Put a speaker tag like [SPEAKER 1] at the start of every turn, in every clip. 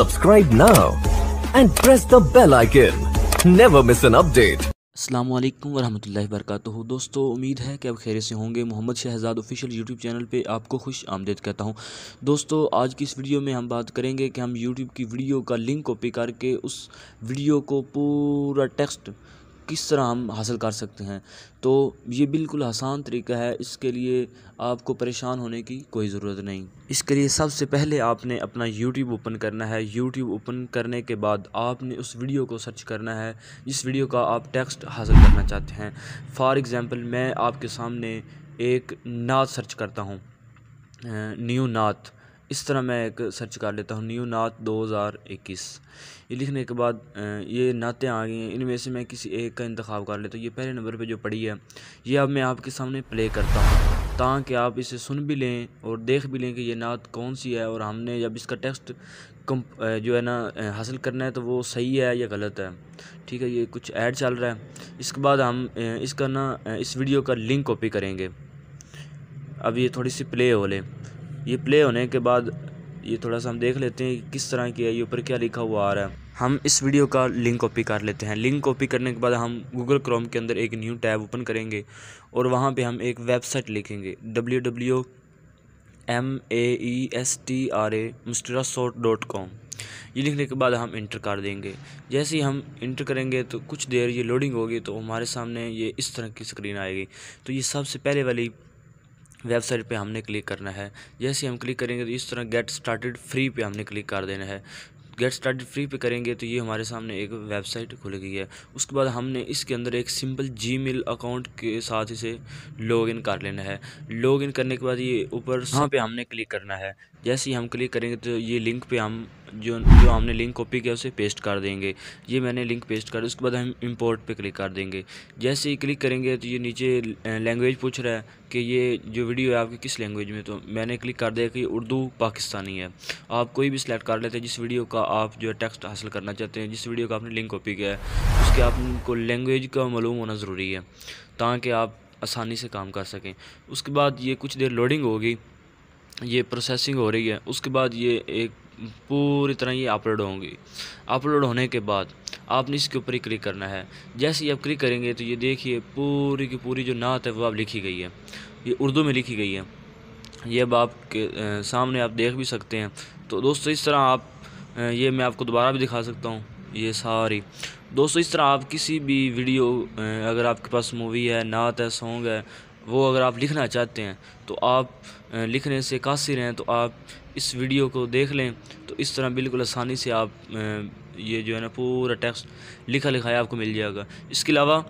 [SPEAKER 1] Subscribe now and press the bell icon. Never miss an update. अल्लाम वरहमल work दोस्तों उम्मीद है कि आप खैर से होंगे Mohammad Shahzad official YouTube channel पे आपको खुश आमदेद कहता हूँ दोस्तों आज की इस वीडियो में हम बात करेंगे कि हम यूट्यूब की वीडियो का लिंक कॉपी करके उस वीडियो को पूरा टेक्स्ट किस तरह हम हासिल कर सकते हैं तो ये बिल्कुल आसान तरीका है इसके लिए आपको परेशान होने की कोई ज़रूरत नहीं इसके लिए सबसे पहले आपने अपना YouTube ओपन करना है YouTube ओपन करने के बाद आपने उस वीडियो को सर्च करना है जिस वीडियो का आप टेक्स्ट हासिल करना चाहते हैं फॉर एग्ज़ाम्पल मैं आपके सामने एक नात सर्च करता हूँ न्यू नात इस तरह मैं एक सर्च कर लेता हूँ न्यू नात 2021 ये लिखने के बाद ये नातें आ गई हैं इनमें से मैं किसी एक का इंतखा कर लेता हूँ ये पहले नंबर पे जो पड़ी है ये अब मैं आपके सामने प्ले करता हूँ ताकि आप इसे सुन भी लें और देख भी लें कि ये नात कौन सी है और हमने जब इसका टेक्स्ट जो है ना हासिल करना है तो वो सही है या गलत है ठीक है ये कुछ ऐड चल रहा है इसके बाद हम इसका ना इस वीडियो का लिंक कॉपी करेंगे अब ये थोड़ी सी प्ले हो ले ये प्ले होने के बाद ये थोड़ा सा हम देख लेते हैं कि किस तरह की है ये ऊपर क्या लिखा हुआ आ रहा है हम इस वीडियो का लिंक कॉपी कर लेते हैं लिंक कॉपी करने के बाद हम गूगल क्रोम के अंदर एक न्यू टैब ओपन करेंगे और वहाँ पे हम एक वेबसाइट लिखेंगे W W M A E S T R A मुस्टरा सोट डॉट कॉम ये लिखने के बाद हम इंटर कर देंगे जैसे ही हम इंटर करेंगे तो कुछ देर ये लोडिंग होगी तो हमारे सामने ये इस तरह की स्क्रीन आएगी तो ये सबसे पहले वाली वेबसाइट पे हमने क्लिक करना है जैसे हम क्लिक करेंगे तो इस तरह गेट स्टार्टेड फ्री पे हमने क्लिक कर देना है गेट स्टार्टेड फ्री पे करेंगे तो ये हमारे सामने एक वेबसाइट खुल गई है उसके बाद हमने इसके अंदर एक सिंपल जीमेल अकाउंट के साथ इसे लॉगिन कर लेना है लॉगिन करने के बाद ये ऊपर वहाँ पे हमने क्लिक करना है जैसे ही हम क्लिक करेंगे तो ये लिंक पे हम जो जो हमने लिंक कॉपी किया उसे पेस्ट कर देंगे ये मैंने लिंक पेस्ट कर उसके बाद हम इंपोर्ट पे क्लिक कर देंगे जैसे ही क्लिक करेंगे तो ये नीचे लैंग्वेज पूछ रहा है कि ये जो वीडियो है आपकी किस लैंग्वेज में तो मैंने क्लिक कर दिया कि उर्दू पाकिस्तानी है आप कोई भी सिलेक्ट कर लेते हैं जिस वीडियो का आप जो है टेक्स्ट हासिल करना चाहते हैं जिस वीडियो का आपने लिंक कॉपी किया है उसके आपको लैंग्वेज का मालूम होना ज़रूरी है ताकि आप आसानी से काम कर सकें उसके बाद ये कुछ देर लोडिंग होगी ये प्रोसेसिंग हो रही है उसके बाद ये एक पूरी तरह ये अपलोड होंगी अपलोड होने के बाद आपने इसके ऊपर ही क्लिक करना है जैसे ही आप क्लिक करेंगे तो ये देखिए पूरी की पूरी जो नात है वो आप लिखी गई है ये उर्दू में लिखी गई है ये अब आपके सामने आप देख भी सकते हैं तो दोस्तों इस तरह आप ये मैं आपको दोबारा भी दिखा सकता हूँ ये सारी दोस्तों इस तरह आप किसी भी वीडियो अगर आपके पास मूवी है नात है सॉन्ग है वो अगर आप लिखना चाहते हैं तो आप लिखने से कासिर हैं तो आप इस वीडियो को देख लें तो इस तरह बिल्कुल आसानी से आप ये जो है ना पूरा टेक्स्ट लिखा लिखा आपको मिल जाएगा इसके अलावा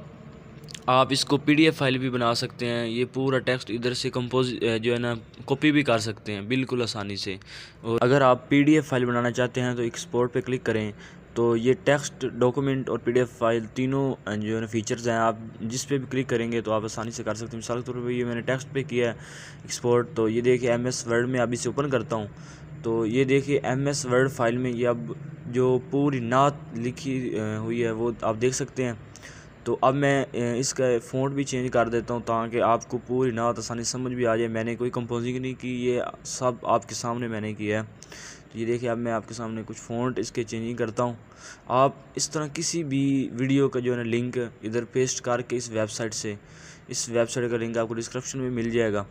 [SPEAKER 1] आप इसको पीडीएफ फाइल भी बना सकते हैं ये पूरा टेक्स्ट इधर से कंपोज जो है ना कॉपी भी कर सकते हैं बिल्कुल आसानी से और अगर आप पीडीएफ फाइल बनाना चाहते हैं तो एक्सपोर्ट पे क्लिक करें तो ये टेक्स्ट डॉक्यूमेंट और पीडीएफ फाइल तीनों जो है ना फीचर्स हैं आप जिस पे भी क्लिक करेंगे तो आप आसानी से कर सकते हैं मिसाल के तौर पर ये मैंने टेक्स्ट पे किया है एक्सपोर्ट तो ये देखिए एम एस वर्ड में अब इसे ओपन करता हूँ तो ये देखिए एम एस वर्ड फाइल में ये अब जो पूरी नात लिखी हुई है वो आप देख सकते हैं तो अब मैं इसका फ़ॉन्ट भी चेंज कर देता हूँ ताकि आपको पूरी नात आसानी समझ भी आ जाए मैंने कोई कंपोजिंग नहीं की ये सब आपके सामने मैंने किया है तो ये देखिए अब मैं आपके सामने कुछ फ़ॉन्ट इसके चेंजिंग करता हूँ आप इस तरह किसी भी वीडियो का जो है ना लिंक इधर पेस्ट करके इस वेबसाइट से इस वेबसाइट का लिंक आपको डिस्क्रिप्शन में मिल जाएगा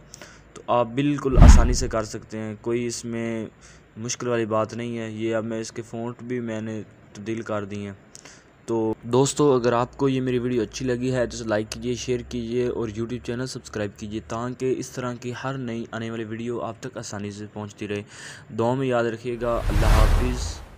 [SPEAKER 1] तो आप बिल्कुल आसानी से कर सकते हैं कोई इसमें मुश्किल वाली बात नहीं है ये अब मैं इसके फ़ोन भी मैंने तब्दील तो कर दिए हैं तो दोस्तों अगर आपको ये मेरी वीडियो अच्छी लगी है तो लाइक कीजिए शेयर कीजिए और यूट्यूब चैनल सब्सक्राइब कीजिए ताकि इस तरह की हर नई आने वाली वीडियो आप तक आसानी से पहुँचती रहे दो में याद रखिएगा अल्लाह हाफिज़